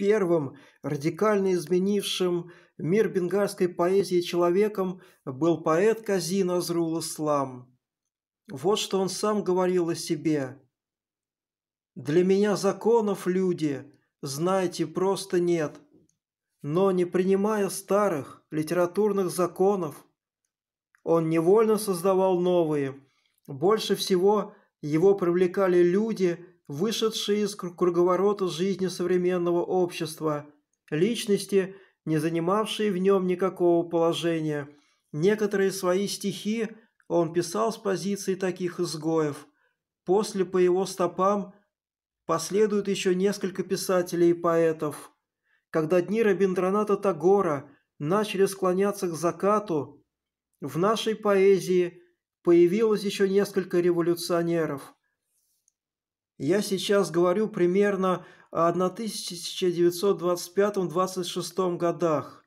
первым радикально изменившим мир бенгальской поэзии человеком был поэт Кази Назрул Ислам. Вот что он сам говорил о себе. «Для меня законов, люди, знаете, просто нет. Но не принимая старых литературных законов, он невольно создавал новые. Больше всего его привлекали люди – вышедшие из круговорота жизни современного общества, личности, не занимавшие в нем никакого положения. Некоторые свои стихи он писал с позиции таких изгоев. После по его стопам последуют еще несколько писателей и поэтов. Когда дни Рабиндраната Тагора начали склоняться к закату, в нашей поэзии появилось еще несколько революционеров – я сейчас говорю примерно о 1925-26 годах.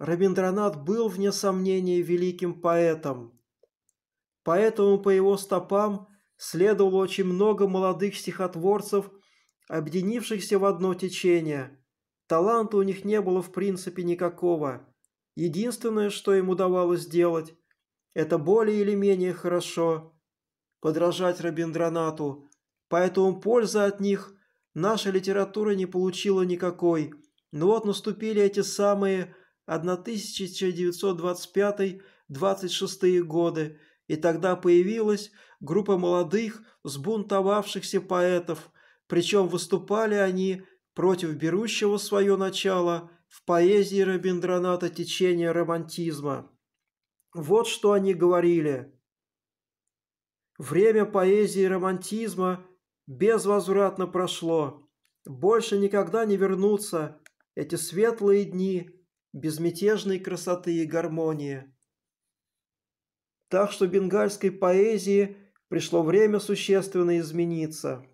Рабиндранат был, вне сомнения, великим поэтом. Поэтому по его стопам следовало очень много молодых стихотворцев, объединившихся в одно течение. Таланта у них не было в принципе никакого. Единственное, что им удавалось делать, это более или менее хорошо подражать Рабиндранату – поэтому пользы от них наша литература не получила никакой. Но вот наступили эти самые 1925-26 годы, и тогда появилась группа молодых сбунтовавшихся поэтов, причем выступали они против берущего свое начало в поэзии Робиндраната течения романтизма. Вот что они говорили. Время поэзии романтизма – безвозвратно прошло. Больше никогда не вернутся эти светлые дни безмятежной красоты и гармонии. Так что бенгальской поэзии пришло время существенно измениться.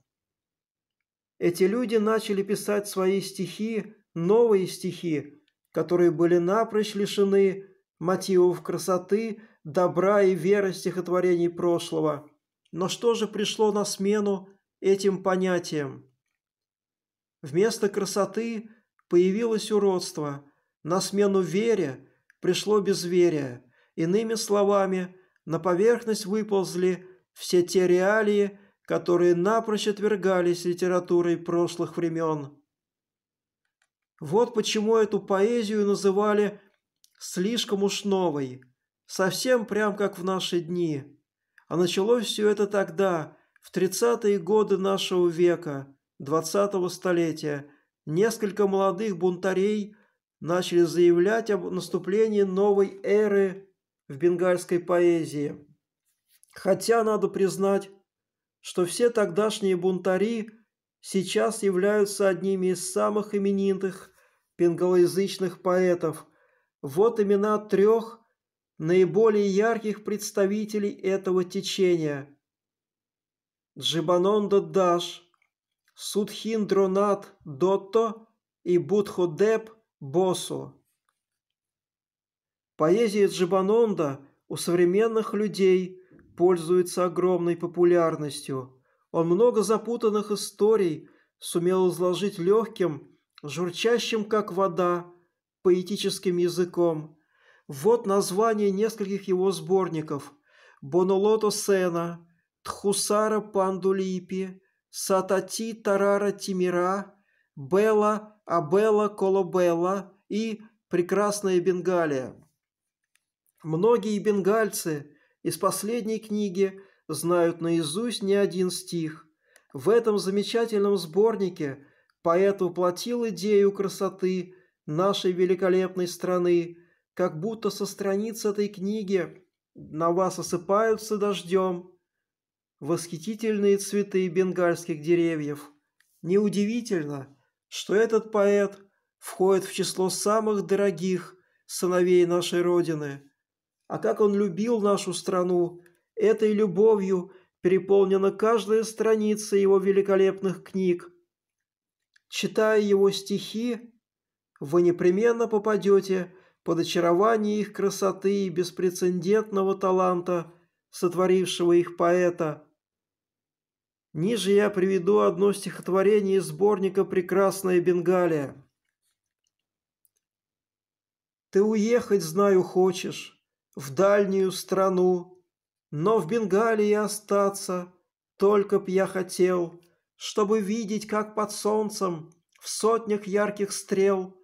Эти люди начали писать свои стихи, новые стихи, которые были напрочь лишены мотивов красоты, добра и веры стихотворений прошлого. Но что же пришло на смену этим понятием. Вместо красоты появилось уродство, на смену вере пришло безверие. Иными словами, на поверхность выползли все те реалии, которые напрочь отвергались литературой прошлых времен. Вот почему эту поэзию называли «слишком уж новой», совсем прям как в наши дни. А началось все это тогда, в 30-е годы нашего века, 20-го столетия, несколько молодых бунтарей начали заявлять об наступлении новой эры в бенгальской поэзии. Хотя надо признать, что все тогдашние бунтари сейчас являются одними из самых именитых бенгалоязычных поэтов. Вот имена трех наиболее ярких представителей этого течения – Джибанонда Даш, Судхиндронат Дотто и Будходеп босо. Поэзия Джибанонда у современных людей пользуется огромной популярностью. Он много запутанных историй сумел изложить легким, журчащим как вода, поэтическим языком. Вот название нескольких его сборников. «Бонолото Сена», Тхусара Пандулипи, Сатати Тарара Тимира, Бела, Абела, Колобела и Прекрасная Бенгалия. Многие бенгальцы из последней книги знают наизусть не один стих. В этом замечательном сборнике поэт воплотил идею красоты нашей великолепной страны, как будто со страниц этой книги на вас осыпаются дождем восхитительные цветы бенгальских деревьев. Неудивительно, что этот поэт входит в число самых дорогих сыновей нашей Родины. А как он любил нашу страну, этой любовью переполнена каждая страница его великолепных книг. Читая его стихи, вы непременно попадете под очарование их красоты и беспрецедентного таланта, сотворившего их поэта – Ниже я приведу одно стихотворение из сборника «Прекрасная Бенгалия». Ты уехать, знаю, хочешь, в дальнюю страну, Но в Бенгалии остаться только б я хотел, Чтобы видеть, как под солнцем в сотнях ярких стрел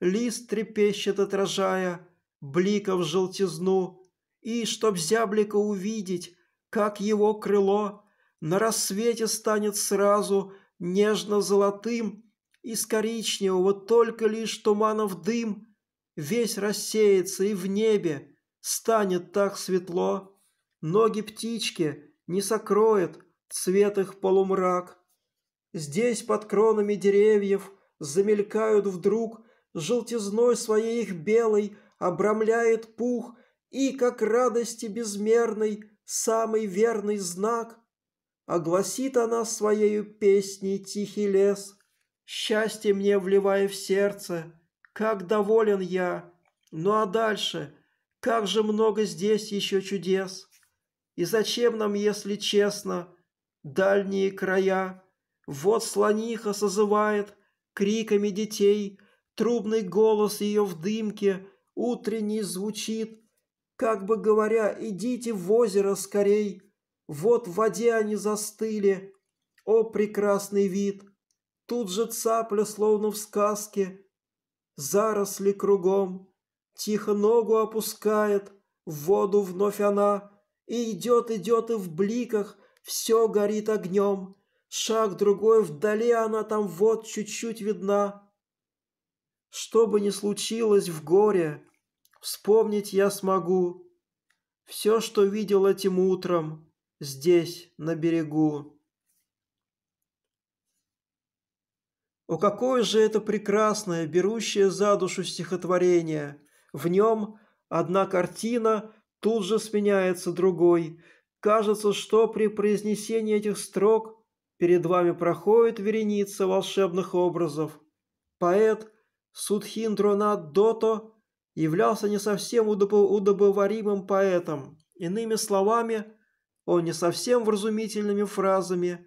Лист трепещет, отражая бликов желтизну, И чтоб зяблика увидеть, как его крыло — на рассвете станет сразу нежно-золотым, из коричневого только лишь туманов дым, весь рассеется и в небе станет так светло, ноги птички не сокроет цвет их полумрак. Здесь под кронами деревьев замелькают вдруг желтизной своей их белой обрамляет пух и, как радости безмерной самый верный знак – Огласит а она своею песней тихий лес. Счастье мне вливая в сердце, как доволен я. Ну а дальше, как же много здесь еще чудес. И зачем нам, если честно, дальние края? Вот слониха созывает криками детей, Трубный голос ее в дымке утренний звучит, Как бы говоря, идите в озеро скорей, вот в воде они застыли. О, прекрасный вид! Тут же цапля, словно в сказке. Заросли кругом. Тихо ногу опускает. В воду вновь она. И идет, идет, и в бликах все горит огнем. Шаг другой, вдали она там вот чуть-чуть видна. Что бы ни случилось в горе, вспомнить я смогу. Все, что видел этим утром, здесь, на берегу. О, какое же это прекрасное, берущее за душу стихотворение! В нем одна картина тут же сменяется другой. Кажется, что при произнесении этих строк перед вами проходит вереница волшебных образов. Поэт Судхиндронат Дото являлся не совсем удобоваримым поэтом. Иными словами – он не совсем вразумительными фразами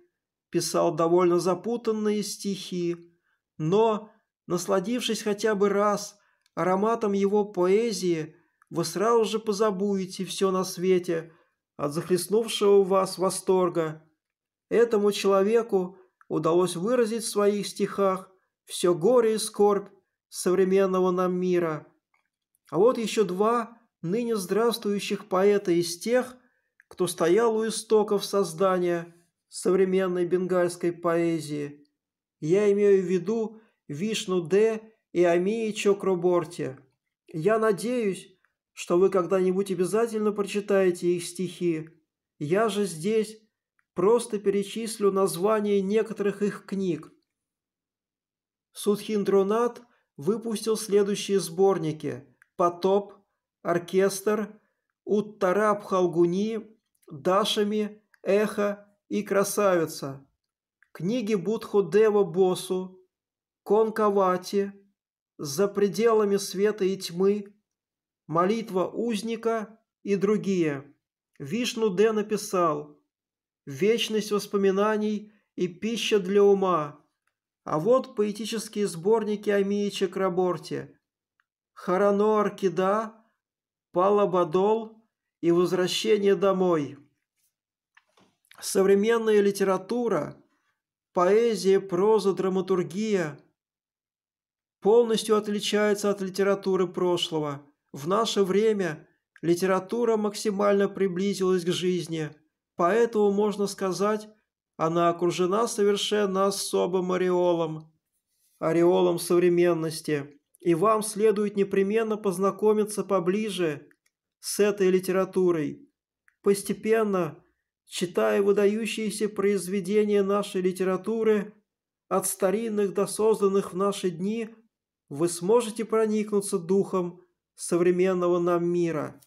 писал довольно запутанные стихи, но, насладившись хотя бы раз ароматом его поэзии, вы сразу же позабудете все на свете от захлестнувшего вас восторга. Этому человеку удалось выразить в своих стихах все горе и скорбь современного нам мира. А вот еще два ныне здравствующих поэта из тех, кто стоял у истоков создания современной бенгальской поэзии. Я имею в виду Вишну Д и Амии Чокроборте. Я надеюсь, что вы когда-нибудь обязательно прочитаете их стихи. Я же здесь просто перечислю названия некоторых их книг. Судхиндронат выпустил следующие сборники «Потоп», «Оркестр», «Уттараб Халгуни», Дашами, Эхо и Красавица, книги Будху Дева Босу, Конкавати, За пределами света и тьмы, Молитва узника и другие. Вишну Д. написал «Вечность воспоминаний и пища для ума». А вот поэтические сборники Амии Чакраборти. Харано Кида, Палабадол – и возвращение домой. Современная литература, поэзия, проза, драматургия полностью отличается от литературы прошлого. В наше время литература максимально приблизилась к жизни, поэтому можно сказать, она окружена совершенно особым ореолом, ореолом современности, и вам следует непременно познакомиться поближе с этой литературой, постепенно, читая выдающиеся произведения нашей литературы, от старинных до созданных в наши дни, вы сможете проникнуться духом современного нам мира.